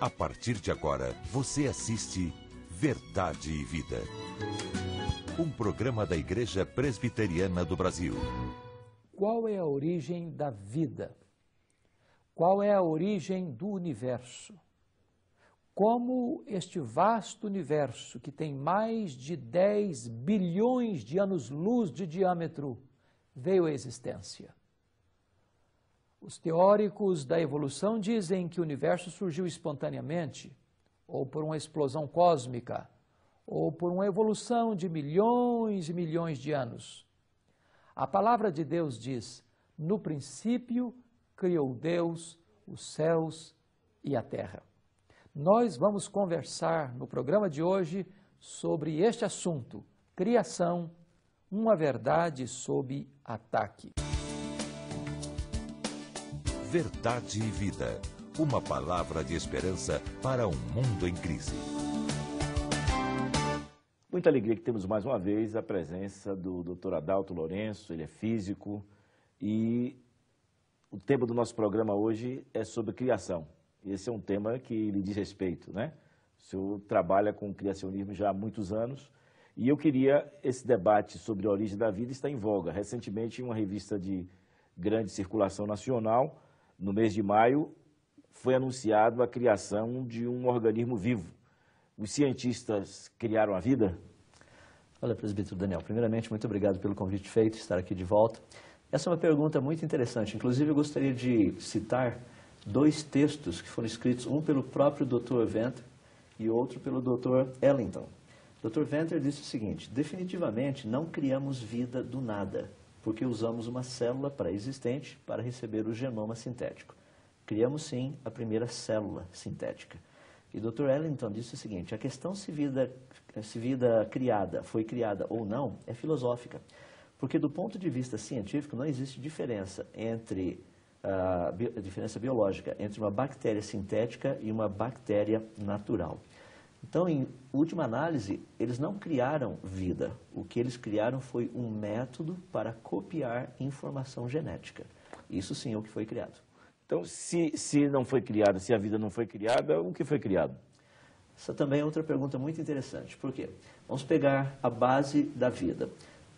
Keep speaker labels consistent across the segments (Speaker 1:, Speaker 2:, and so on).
Speaker 1: A partir de agora, você assiste Verdade e Vida. Um programa da Igreja Presbiteriana do Brasil.
Speaker 2: Qual é a origem da vida? Qual é a origem do universo? Como este vasto universo, que tem mais de 10 bilhões de anos-luz de diâmetro, veio à existência? Os teóricos da evolução dizem que o universo surgiu espontaneamente, ou por uma explosão cósmica, ou por uma evolução de milhões e milhões de anos. A palavra de Deus diz: No princípio criou Deus os céus e a terra. Nós vamos conversar no programa de hoje sobre este assunto: criação, uma verdade sob ataque.
Speaker 1: Verdade e Vida. Uma palavra de esperança para um mundo em crise.
Speaker 3: Muita alegria que temos mais uma vez a presença do Dr. Adalto Lourenço, ele é físico e o tema do nosso programa hoje é sobre criação. Esse é um tema que lhe diz respeito, né? O senhor trabalha com criacionismo já há muitos anos e eu queria esse debate sobre a origem da vida está em voga. Recentemente, em uma revista de grande circulação nacional, no mês de maio, foi anunciado a criação de um organismo vivo. Os cientistas criaram a vida?
Speaker 4: Olha, presbítero Daniel, primeiramente, muito obrigado pelo convite feito, estar aqui de volta. Essa é uma pergunta muito interessante. Inclusive, eu gostaria de citar dois textos que foram escritos, um pelo próprio Dr. Venter e outro pelo Dr. Ellington. Dr. Venter disse o seguinte, definitivamente não criamos vida do nada porque usamos uma célula pré-existente para receber o genoma sintético. Criamos, sim, a primeira célula sintética. E Dr. Ellington disse o seguinte, a questão se vida, se vida criada foi criada ou não é filosófica, porque do ponto de vista científico não existe diferença entre a, ah, bi, a diferença biológica entre uma bactéria sintética e uma bactéria natural. Então, em última análise, eles não criaram vida. O que eles criaram foi um método para copiar informação genética.
Speaker 3: Isso sim é o que foi criado. Então, se, se não foi criada, se a vida não foi criada, o que foi criado? Essa também é outra pergunta muito interessante. Por quê?
Speaker 4: Vamos pegar a base da vida.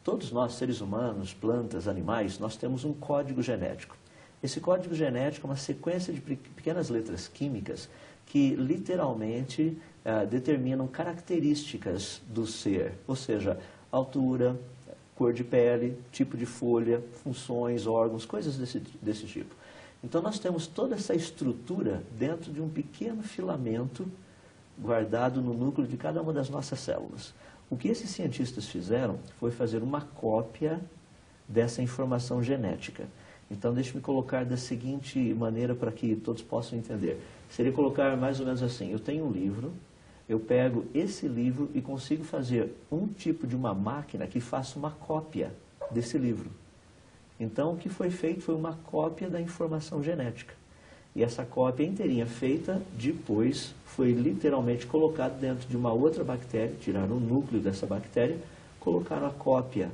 Speaker 4: Todos nós, seres humanos, plantas, animais, nós temos um código genético. Esse código genético é uma sequência de pequenas letras químicas que literalmente eh, determinam características do ser, ou seja, altura, cor de pele, tipo de folha, funções, órgãos, coisas desse, desse tipo. Então, nós temos toda essa estrutura dentro de um pequeno filamento guardado no núcleo de cada uma das nossas células. O que esses cientistas fizeram foi fazer uma cópia dessa informação genética. Então, deixe-me colocar da seguinte maneira para que todos possam entender. Seria colocar mais ou menos assim, eu tenho um livro eu pego esse livro e consigo fazer um tipo de uma máquina que faça uma cópia desse livro. Então, o que foi feito foi uma cópia da informação genética. E essa cópia inteirinha feita, depois, foi literalmente colocada dentro de uma outra bactéria, tiraram o núcleo dessa bactéria, colocaram a cópia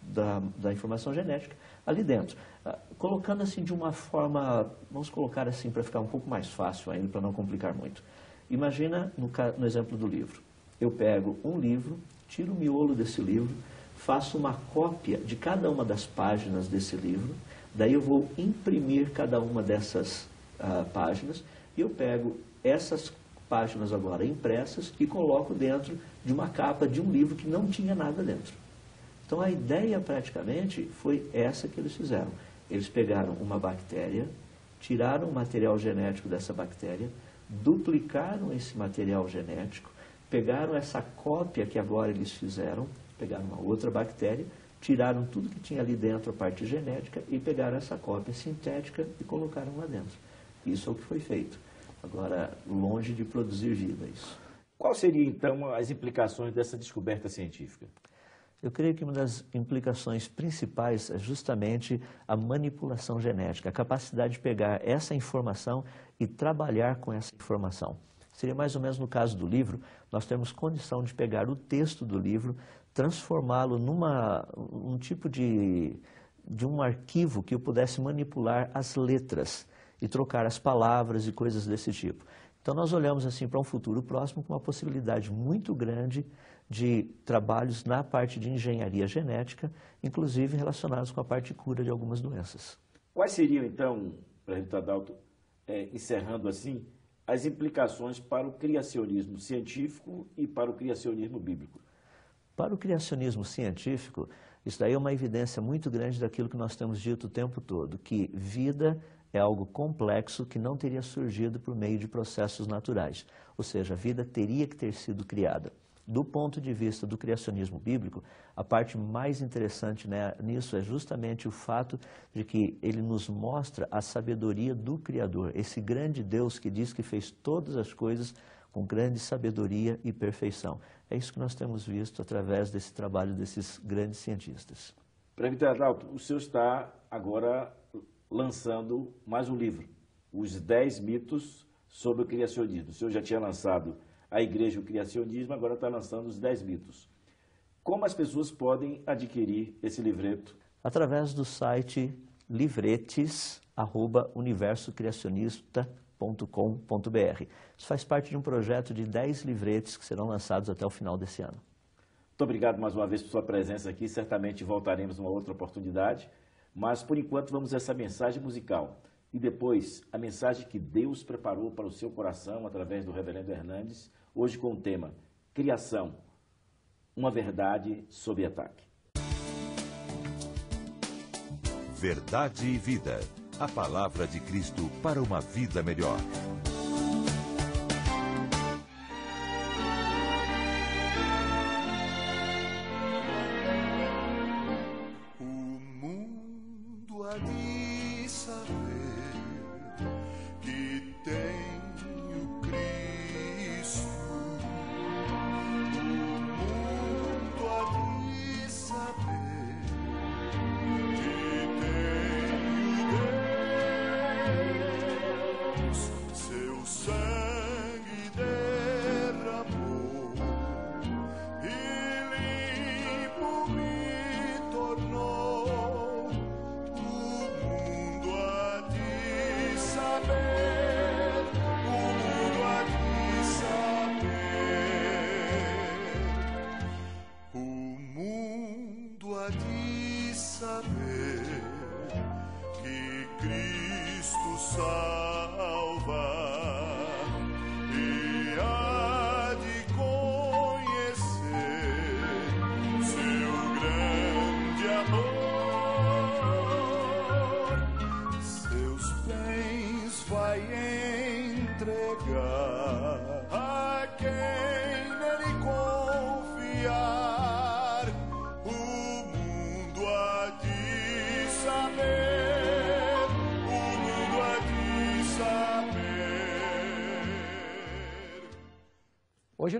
Speaker 4: da, da informação genética ali dentro. Ah, colocando assim de uma forma, vamos colocar assim para ficar um pouco mais fácil ainda, para não complicar muito. Imagina, no, no exemplo do livro, eu pego um livro, tiro o miolo desse livro, faço uma cópia de cada uma das páginas desse livro, daí eu vou imprimir cada uma dessas uh, páginas, e eu pego essas páginas agora impressas e coloco dentro de uma capa de um livro que não tinha nada dentro. Então a ideia praticamente foi essa que eles fizeram. Eles pegaram uma bactéria, tiraram o material genético dessa bactéria, duplicaram esse material genético, pegaram essa cópia que agora eles fizeram, pegaram uma outra bactéria, tiraram tudo que tinha ali dentro, a parte genética, e pegaram essa cópia sintética e colocaram lá dentro. Isso é o que foi feito.
Speaker 3: Agora, longe de produzir vida isso. Qual seria então as implicações dessa descoberta científica?
Speaker 4: Eu creio que uma das implicações principais é justamente a manipulação genética, a capacidade de pegar essa informação e trabalhar com essa informação. Seria mais ou menos no caso do livro, nós temos condição de pegar o texto do livro, transformá-lo numa um tipo de, de um arquivo que eu pudesse manipular as letras e trocar as palavras e coisas desse tipo. Então nós olhamos assim para um futuro próximo com uma possibilidade muito grande de trabalhos na parte de engenharia genética, inclusive relacionados com a parte de cura de algumas doenças.
Speaker 3: Quais seriam, então, prefeito Adalto, é, encerrando assim, as implicações para o criacionismo científico e para o criacionismo bíblico?
Speaker 4: Para o criacionismo científico, isso daí é uma evidência muito grande daquilo que nós temos dito o tempo todo, que vida é algo complexo que não teria surgido por meio de processos naturais, ou seja, a vida teria que ter sido criada. Do ponto de vista do criacionismo bíblico, a parte mais interessante né, nisso é justamente o fato de que ele nos mostra a sabedoria do Criador, esse grande Deus que diz que fez todas as coisas com grande sabedoria e perfeição. É isso que nós temos visto através desse trabalho desses grandes cientistas.
Speaker 3: Prefeito Adalto, o senhor está agora lançando mais um livro, Os dez Mitos sobre o Criacionismo. O senhor já tinha lançado a Igreja o Criacionismo agora está lançando os 10 mitos. Como as pessoas podem adquirir esse livreto?
Speaker 4: Através do site livretes.universocriacionista.com.br. Isso faz parte de um projeto de 10 livretes que serão lançados até o final desse ano.
Speaker 3: Muito obrigado mais uma vez por sua presença aqui. Certamente voltaremos numa outra oportunidade. Mas, por enquanto, vamos a essa mensagem musical. E depois, a mensagem que Deus preparou para o seu coração através do Reverendo Hernandes, hoje com o tema Criação, uma verdade sob ataque.
Speaker 1: Verdade e vida. A palavra de Cristo para uma vida melhor.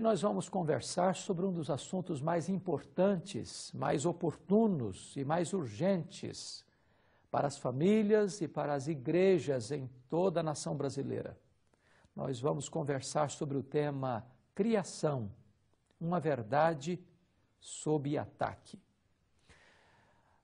Speaker 2: nós vamos conversar sobre um dos assuntos mais importantes, mais oportunos e mais urgentes para as famílias e para as igrejas em toda a nação brasileira. Nós vamos conversar sobre o tema Criação, uma verdade sob ataque.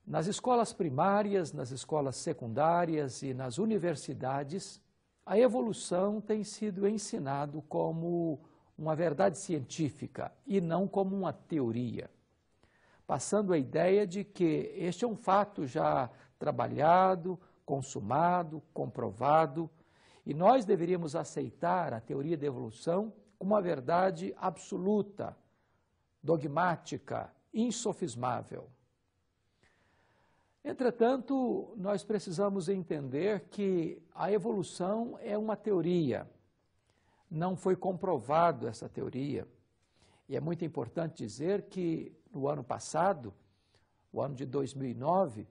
Speaker 2: Nas escolas primárias, nas escolas secundárias e nas universidades, a evolução tem sido ensinado como uma verdade científica e não como uma teoria, passando a ideia de que este é um fato já trabalhado, consumado, comprovado, e nós deveríamos aceitar a teoria da evolução como uma verdade absoluta, dogmática, insofismável. Entretanto, nós precisamos entender que a evolução é uma teoria não foi comprovado essa teoria. E é muito importante dizer que no ano passado, o ano de 2009,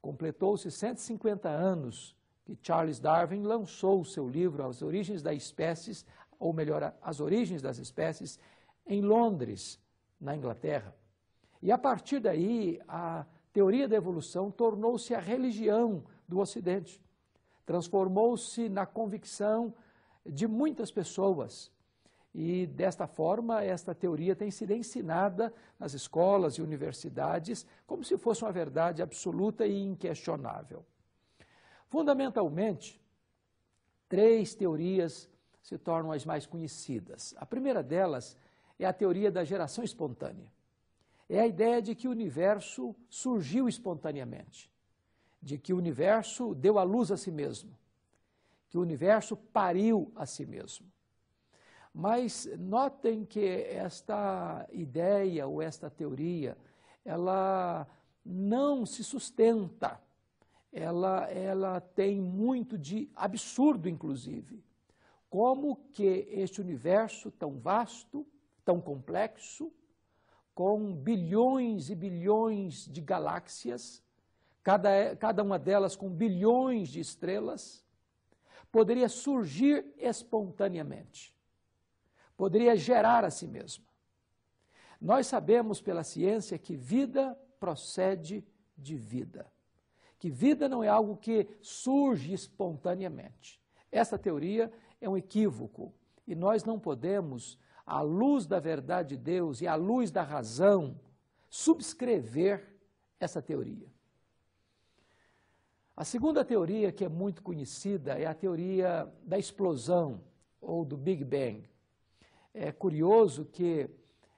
Speaker 2: completou-se 150 anos que Charles Darwin lançou o seu livro As Origens das Espécies, ou melhor, As Origens das Espécies, em Londres, na Inglaterra. E a partir daí, a teoria da evolução tornou-se a religião do Ocidente. Transformou-se na convicção de muitas pessoas. E desta forma, esta teoria tem sido ensinada nas escolas e universidades como se fosse uma verdade absoluta e inquestionável. Fundamentalmente, três teorias se tornam as mais conhecidas. A primeira delas é a teoria da geração espontânea. É a ideia de que o universo surgiu espontaneamente, de que o universo deu à luz a si mesmo que o universo pariu a si mesmo. Mas notem que esta ideia ou esta teoria, ela não se sustenta. Ela, ela tem muito de absurdo, inclusive. Como que este universo tão vasto, tão complexo, com bilhões e bilhões de galáxias, cada, cada uma delas com bilhões de estrelas, poderia surgir espontaneamente, poderia gerar a si mesma. Nós sabemos pela ciência que vida procede de vida, que vida não é algo que surge espontaneamente. Essa teoria é um equívoco e nós não podemos, à luz da verdade de Deus e à luz da razão, subscrever essa teoria. A segunda teoria, que é muito conhecida, é a teoria da explosão ou do Big Bang. É curioso que,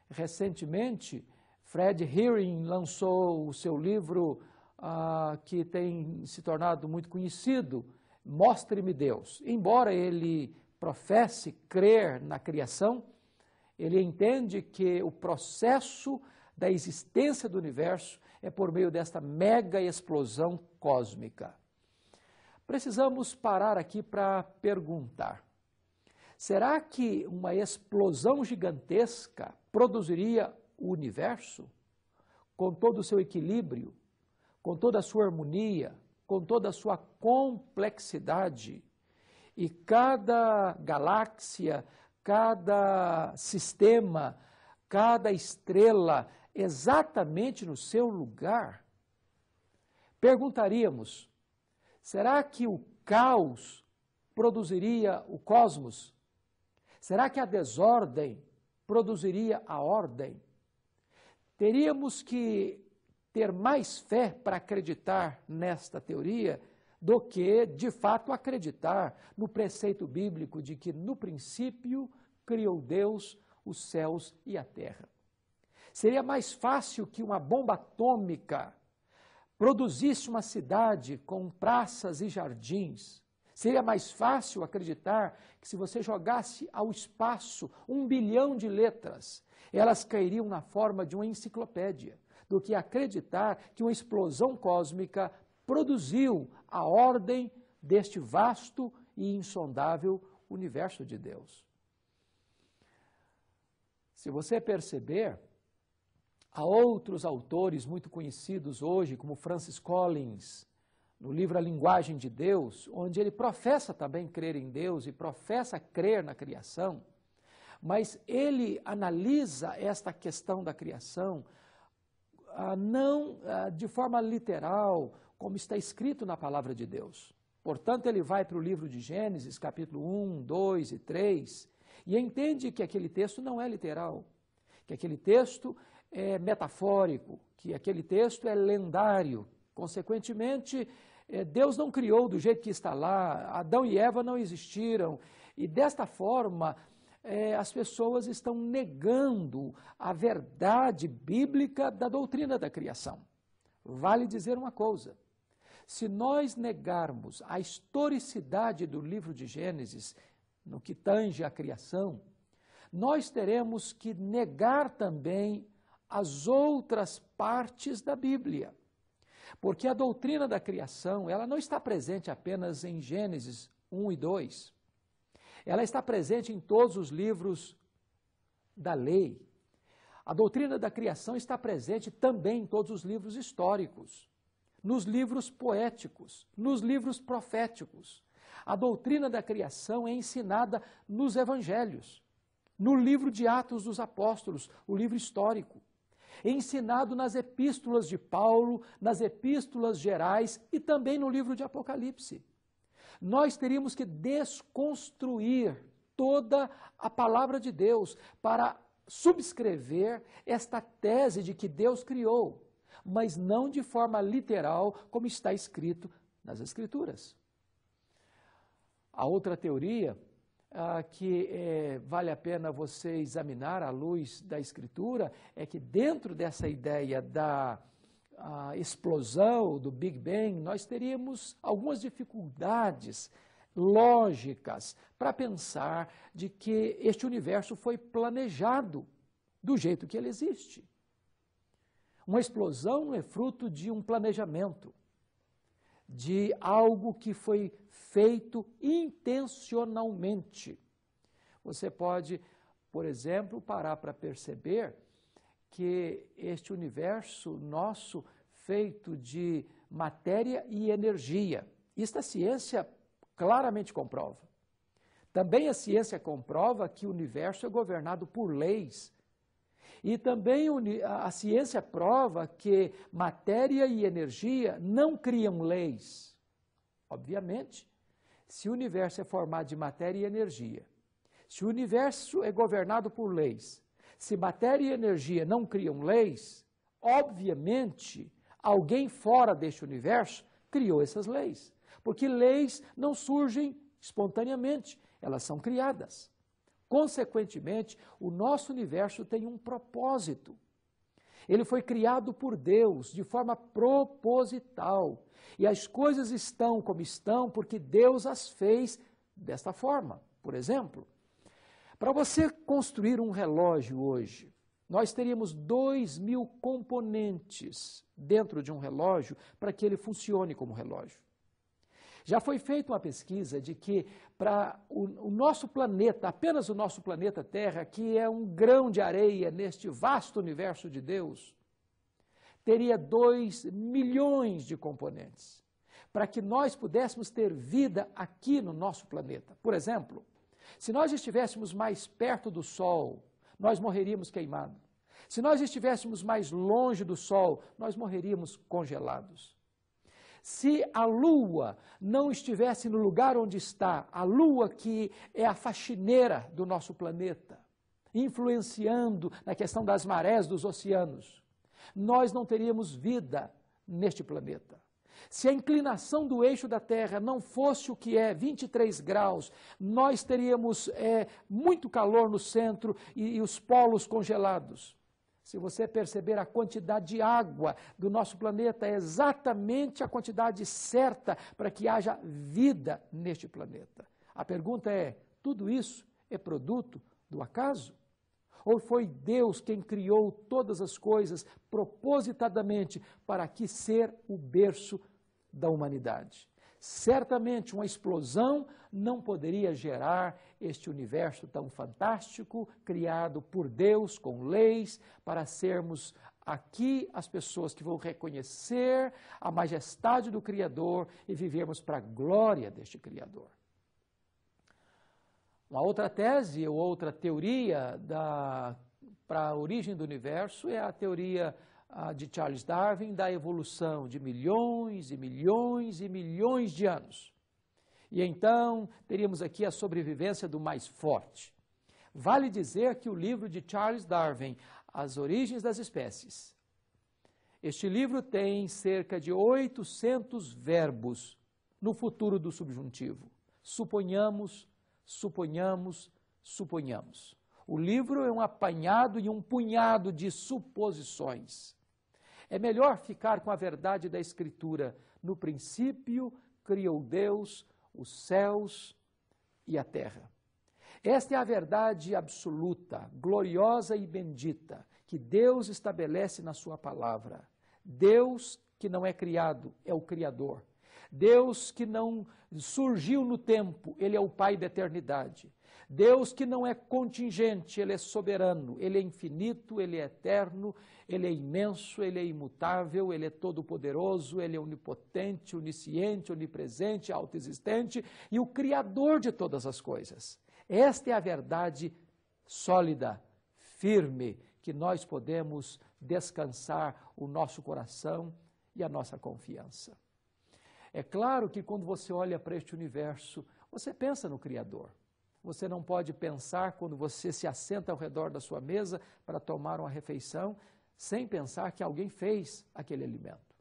Speaker 2: recentemente, Fred Hearing lançou o seu livro ah, que tem se tornado muito conhecido, Mostre-me Deus. Embora ele professe crer na criação, ele entende que o processo da existência do universo é por meio desta mega explosão cósmica. Precisamos parar aqui para perguntar: será que uma explosão gigantesca produziria o universo? Com todo o seu equilíbrio, com toda a sua harmonia, com toda a sua complexidade, e cada galáxia, cada sistema, cada estrela exatamente no seu lugar, perguntaríamos: será que o caos produziria o cosmos? Será que a desordem produziria a ordem? Teríamos que ter mais fé para acreditar nesta teoria do que, de fato, acreditar no preceito bíblico de que, no princípio, criou Deus os céus e a terra. Seria mais fácil que uma bomba atômica produzisse uma cidade com praças e jardins. Seria mais fácil acreditar que se você jogasse ao espaço um bilhão de letras, elas cairiam na forma de uma enciclopédia, do que acreditar que uma explosão cósmica produziu a ordem deste vasto e insondável universo de Deus. Se você perceber, Há outros autores muito conhecidos hoje, como Francis Collins, no livro A Linguagem de Deus, onde ele professa também crer em Deus e professa crer na criação, mas ele analisa esta questão da criação ah, não ah, de forma literal, como está escrito na palavra de Deus. Portanto, ele vai para o livro de Gênesis, capítulo 1, 2 e 3, e entende que aquele texto não é literal, que aquele texto é metafórico, que aquele texto é lendário. Consequentemente, é, Deus não criou do jeito que está lá, Adão e Eva não existiram. E desta forma, é, as pessoas estão negando a verdade bíblica da doutrina da criação. Vale dizer uma coisa: se nós negarmos a historicidade do livro de Gênesis no que tange à criação, nós teremos que negar também as outras partes da Bíblia. Porque a doutrina da criação, ela não está presente apenas em Gênesis 1 e 2. Ela está presente em todos os livros da lei. A doutrina da criação está presente também em todos os livros históricos, nos livros poéticos, nos livros proféticos. A doutrina da criação é ensinada nos evangelhos, no livro de Atos dos Apóstolos, o livro histórico ensinado nas epístolas de Paulo, nas epístolas gerais e também no livro de Apocalipse. Nós teríamos que desconstruir toda a palavra de Deus para subscrever esta tese de que Deus criou, mas não de forma literal, como está escrito nas Escrituras. A outra teoria ah, que eh, vale a pena você examinar à luz da Escritura é que dentro dessa ideia da ah, explosão do Big Bang, nós teríamos algumas dificuldades lógicas para pensar de que este universo foi planejado do jeito que ele existe. Uma explosão é fruto de um planejamento de algo que foi feito intencionalmente. Você pode, por exemplo, parar para perceber que este universo nosso feito de matéria e energia. Isto a ciência claramente comprova. Também a ciência comprova que o universo é governado por leis e também a ciência prova que matéria e energia não criam leis. Obviamente, se o universo é formado de matéria e energia, se o universo é governado por leis, se matéria e energia não criam leis, obviamente alguém fora deste universo criou essas leis. Porque leis não surgem espontaneamente, elas são criadas. Consequentemente, o nosso universo tem um propósito. Ele foi criado por Deus de forma proposital. E as coisas estão como estão porque Deus as fez desta forma. Por exemplo, para você construir um relógio hoje, nós teríamos dois mil componentes dentro de um relógio para que ele funcione como relógio. Já foi feita uma pesquisa de que para o, o, nosso planeta, apenas o nosso planeta Terra, que é um grão de areia neste vasto universo de Deus, teria 2 milhões de componentes para que nós pudéssemos ter vida aqui no nosso planeta. Por exemplo, se nós estivéssemos mais perto do Sol, nós morreríamos queimados. Se nós estivéssemos mais longe do Sol, nós morreríamos congelados. Se a lua não estivesse no lugar onde está, a lua que é a faxineira do nosso planeta, influenciando na questão das marés dos oceanos, nós não teríamos vida neste planeta. Se a inclinação do eixo da Terra não fosse o que é 23 graus, nós teríamos é, muito calor no centro e, e os polos congelados. Se você perceber a quantidade de água do nosso planeta, é exatamente a quantidade certa para que haja vida neste planeta. A pergunta é: tudo isso é produto do acaso? Ou foi Deus quem criou todas as coisas propositadamente para que ser o berço da humanidade? Certamente uma explosão não poderia gerar este universo tão fantástico, criado por Deus com leis, para sermos aqui as pessoas que vão reconhecer a majestade do Criador e vivermos para a glória deste Criador. Uma outra tese ou outra teoria da para a origem do universo é a teoria de Charles Darwin da evolução de milhões e milhões e milhões de anos. E então teríamos aqui a sobrevivência do mais forte. Vale dizer que o livro de Charles Darwin, As Origens das Espécies, este livro tem cerca de 800 verbos no futuro do subjuntivo. Suponhamos, suponhamos, suponhamos. O livro é um apanhado e um punhado de suposições. É melhor ficar com a verdade da Escritura. No princípio criou Deus os céus e a terra. Esta é a verdade absoluta, gloriosa e bendita, que Deus estabelece na Sua palavra. Deus, que não é criado, é o Criador. Deus que não surgiu no tempo, Ele é o Pai da eternidade. Deus que não é contingente, Ele é soberano, Ele é infinito, Ele é eterno, Ele é imenso, Ele é imutável, Ele é todo-poderoso, Ele é onipotente, onisciente, onipresente, autoexistente e o Criador de todas as coisas. Esta é a verdade sólida, firme, que nós podemos descansar o nosso coração e a nossa confiança. É claro que quando você olha para este universo, você pensa no Criador. Você não pode pensar quando você se assenta ao redor da sua mesa para tomar uma refeição sem pensar que alguém fez aquele alimento.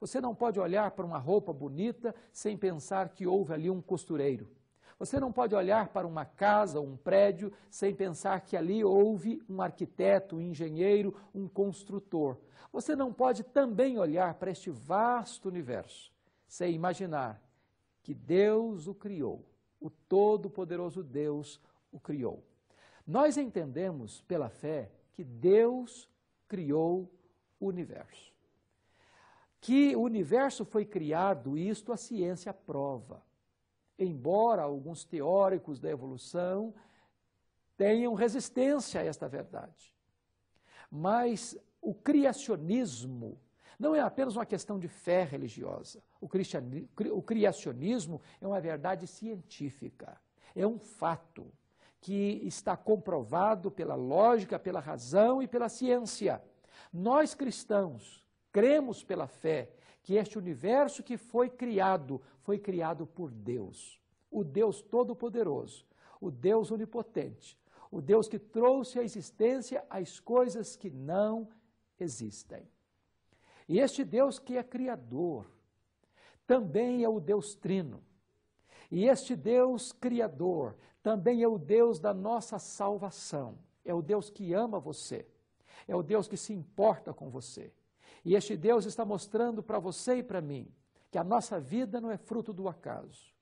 Speaker 2: Você não pode olhar para uma roupa bonita sem pensar que houve ali um costureiro. Você não pode olhar para uma casa, um prédio, sem pensar que ali houve um arquiteto, um engenheiro, um construtor. Você não pode também olhar para este vasto universo sem imaginar que Deus o criou, o Todo-Poderoso Deus o criou. Nós entendemos pela fé que Deus criou o universo. Que o universo foi criado, isto a ciência prova. Embora alguns teóricos da evolução tenham resistência a esta verdade. Mas o criacionismo não é apenas uma questão de fé religiosa. O, o criacionismo é uma verdade científica, é um fato que está comprovado pela lógica, pela razão e pela ciência. Nós cristãos cremos pela fé que este universo que foi criado foi criado por Deus, o Deus Todo-Poderoso, o Deus Onipotente, o Deus que trouxe à existência as coisas que não existem. E este Deus que é criador, também é o Deus trino. E este Deus criador também é o Deus da nossa salvação. É o Deus que ama você. É o Deus que se importa com você. E este Deus está mostrando para você e para mim que a nossa vida não é fruto do acaso.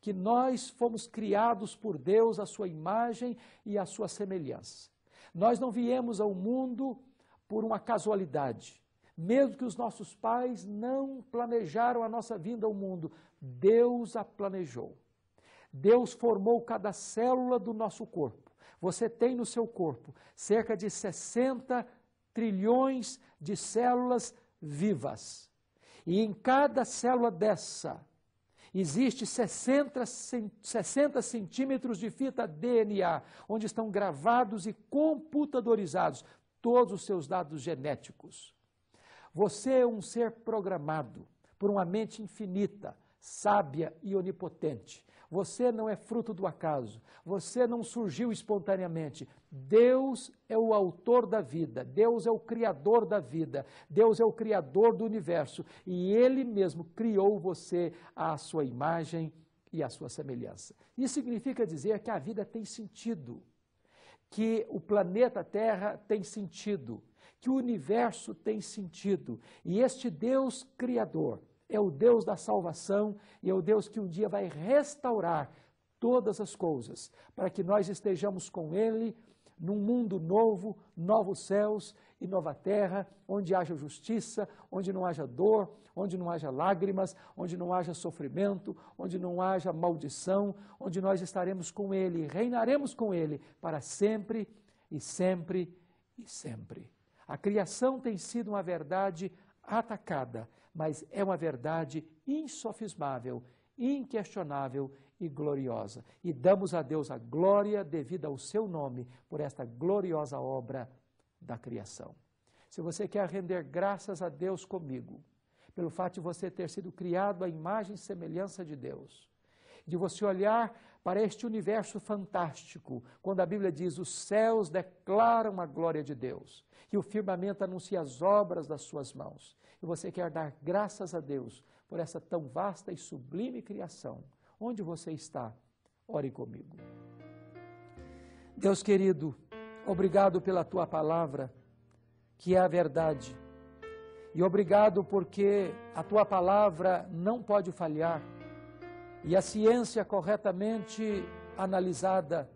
Speaker 2: Que nós fomos criados por Deus à sua imagem e à sua semelhança. Nós não viemos ao mundo por uma casualidade. Mesmo que os nossos pais não planejaram a nossa vinda ao mundo, Deus a planejou. Deus formou cada célula do nosso corpo. Você tem no seu corpo cerca de 60 trilhões de células vivas. E em cada célula dessa, existe 60, 60 centímetros de fita DNA, onde estão gravados e computadorizados todos os seus dados genéticos. Você é um ser programado por uma mente infinita, sábia e onipotente. Você não é fruto do acaso. Você não surgiu espontaneamente. Deus é o autor da vida. Deus é o criador da vida. Deus é o criador do universo. E Ele mesmo criou você à sua imagem e à sua semelhança. Isso significa dizer que a vida tem sentido que o planeta Terra tem sentido, que o universo tem sentido. E este Deus Criador é o Deus da salvação e é o Deus que um dia vai restaurar todas as coisas, para que nós estejamos com Ele num mundo novo, novos céus e nova terra, onde haja justiça, onde não haja dor, onde não haja lágrimas, onde não haja sofrimento, onde não haja maldição, onde nós estaremos com Ele, reinaremos com Ele para sempre e sempre e sempre. A criação tem sido uma verdade atacada, mas é uma verdade insofismável, inquestionável e gloriosa. E damos a Deus a glória devida ao seu nome por esta gloriosa obra da criação. Se você quer render graças a Deus comigo, pelo fato de você ter sido criado à imagem e semelhança de Deus, de você olhar para este universo fantástico, quando a Bíblia diz: os céus declaram a glória de Deus e o firmamento anuncia as obras das suas mãos. E você quer dar graças a Deus por essa tão vasta e sublime criação Onde você está? Ore comigo. Deus querido, obrigado pela tua palavra, que é a verdade. E obrigado porque a tua palavra não pode falhar. E a ciência corretamente analisada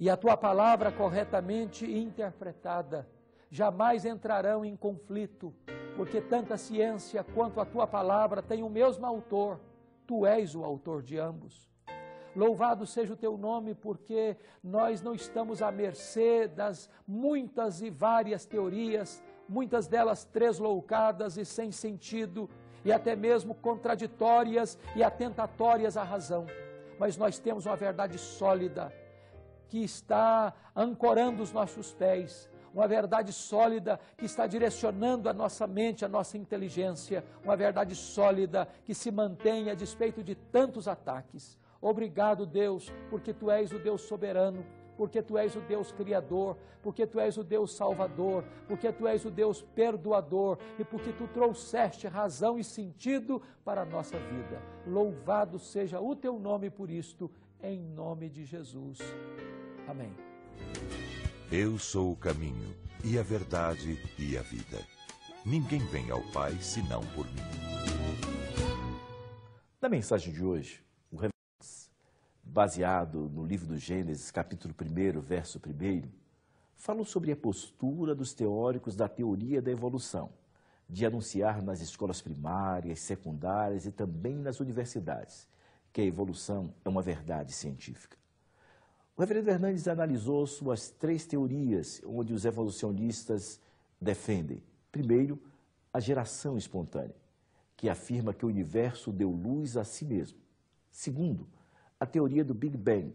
Speaker 2: e a tua palavra corretamente interpretada jamais entrarão em conflito, porque tanto a ciência quanto a tua palavra têm o mesmo autor tu és o autor de ambos. Louvado seja o teu nome, porque nós não estamos à mercê das muitas e várias teorias, muitas delas tresloucadas e sem sentido, e até mesmo contraditórias e atentatórias à razão. Mas nós temos uma verdade sólida que está ancorando os nossos pés uma verdade sólida que está direcionando a nossa mente, a nossa inteligência, uma verdade sólida que se mantém a despeito de tantos ataques. Obrigado, Deus, porque tu és o Deus soberano, porque tu és o Deus criador, porque tu és o Deus salvador, porque tu és o Deus perdoador e porque tu trouxeste razão e sentido para a nossa vida. Louvado seja o teu nome por isto, em nome de Jesus. Amém.
Speaker 1: Eu sou o caminho, e a verdade, e a vida. Ninguém vem ao Pai senão por mim.
Speaker 3: Na mensagem de hoje, o Reverendo, baseado no livro do Gênesis, capítulo 1, verso 1, fala sobre a postura dos teóricos da teoria da evolução, de anunciar nas escolas primárias, secundárias e também nas universidades que a evolução é uma verdade científica. O reverendo Hernandes analisou suas três teorias, onde os evolucionistas defendem. Primeiro, a geração espontânea, que afirma que o universo deu luz a si mesmo. Segundo, a teoria do Big Bang,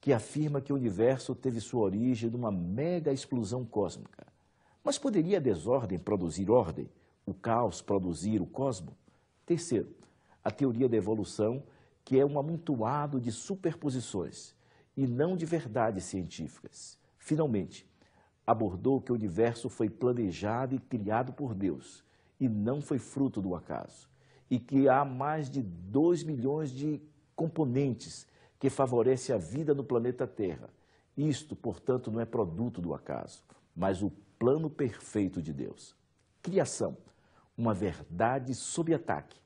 Speaker 3: que afirma que o universo teve sua origem numa mega explosão cósmica. Mas poderia a desordem produzir ordem? O caos produzir o cosmo? Terceiro, a teoria da evolução, que é um amontoado de superposições e não de verdades científicas. Finalmente, abordou que o universo foi planejado e criado por Deus e não foi fruto do acaso, e que há mais de 2 milhões de componentes que favorecem a vida no planeta Terra. Isto, portanto, não é produto do acaso, mas o plano perfeito de Deus. Criação, uma verdade sob ataque.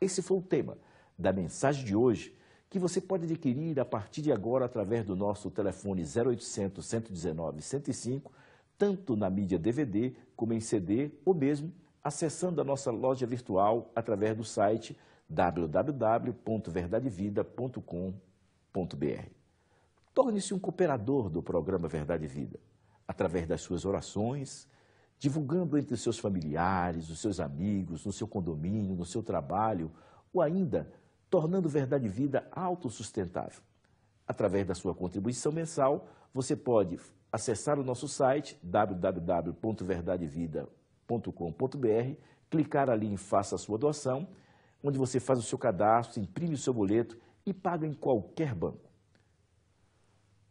Speaker 3: Esse foi o tema da mensagem de hoje que você pode adquirir a partir de agora através do nosso telefone 0800 119 105, tanto na mídia DVD como em CD, ou mesmo acessando a nossa loja virtual através do site www.verdadevida.com.br. Torne-se um cooperador do programa Verdade Vida, através das suas orações, divulgando entre os seus familiares, os seus amigos, no seu condomínio, no seu trabalho, ou ainda tornando Verdade Vida autossustentável. Através da sua contribuição mensal, você pode acessar o nosso site www.verdadevida.com.br, clicar ali em Faça a sua doação, onde você faz o seu cadastro, imprime o seu boleto e paga em qualquer banco.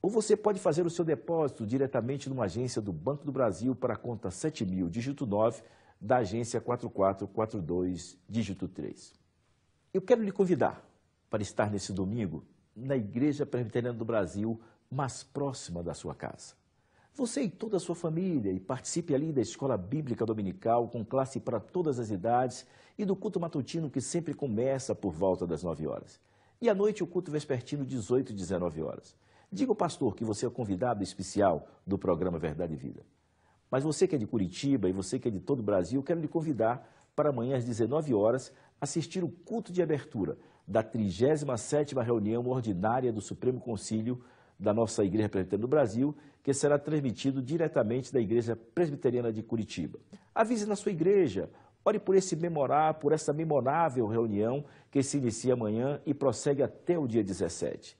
Speaker 3: Ou você pode fazer o seu depósito diretamente numa agência do Banco do Brasil para a conta 7000, dígito 9, da agência 4442, dígito 3. Eu quero lhe convidar para estar nesse domingo na Igreja Presbiteriana do Brasil, mais próxima da sua casa. Você e toda a sua família e participe ali da Escola Bíblica Dominical, com classe para todas as idades, e do culto matutino que sempre começa por volta das 9 horas. E à noite o culto vespertino, 18 e 19 horas. Diga ao pastor que você é convidado especial do programa Verdade e Vida. Mas você que é de Curitiba e você que é de todo o Brasil, quero lhe convidar para amanhã às 19 horas assistir o culto de abertura da 37ª reunião ordinária do Supremo Concílio da nossa Igreja Presbiteriana do Brasil, que será transmitido diretamente da Igreja Presbiteriana de Curitiba. Avise na sua igreja, ore por esse memorar, por essa memorável reunião que se inicia amanhã e prossegue até o dia 17.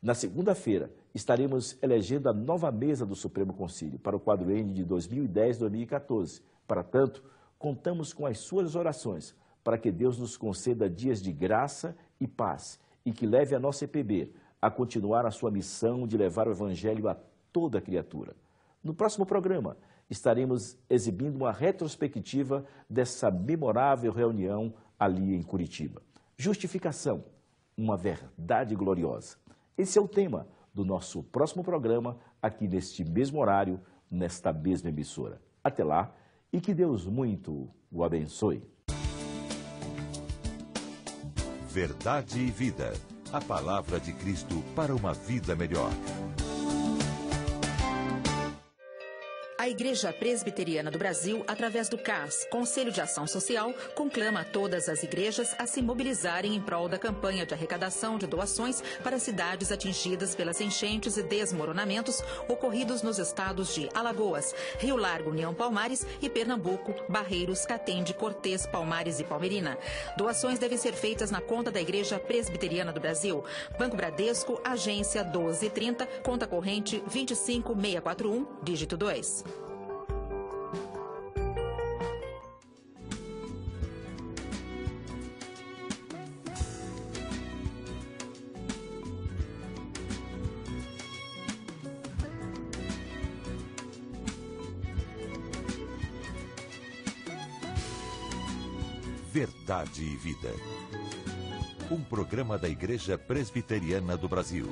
Speaker 3: Na segunda-feira, estaremos elegendo a nova mesa do Supremo Concílio para o quadro N de 2010-2014. Para tanto, contamos com as suas orações para que Deus nos conceda dias de graça e paz e que leve a nossa EPB a continuar a sua missão de levar o Evangelho a toda criatura. No próximo programa, estaremos exibindo uma retrospectiva dessa memorável reunião ali em Curitiba. Justificação, uma verdade gloriosa. Esse é o tema do nosso próximo programa, aqui neste mesmo horário, nesta mesma emissora. Até lá e que Deus
Speaker 1: muito o abençoe. Verdade e Vida. A palavra de Cristo para uma vida melhor.
Speaker 5: A Igreja Presbiteriana do Brasil, através do CAS, Conselho de Ação Social, conclama todas as igrejas a se mobilizarem em prol da campanha de arrecadação de doações para cidades atingidas pelas enchentes e desmoronamentos ocorridos nos estados de Alagoas, Rio Largo, União Palmares e Pernambuco, Barreiros, Catende, Cortês, Palmares e Palmerina. Doações devem ser feitas na conta da Igreja Presbiteriana do Brasil, Banco Bradesco, agência 1230, conta corrente 25641, dígito 2.
Speaker 1: Verdade e Vida. Um programa da Igreja Presbiteriana do Brasil.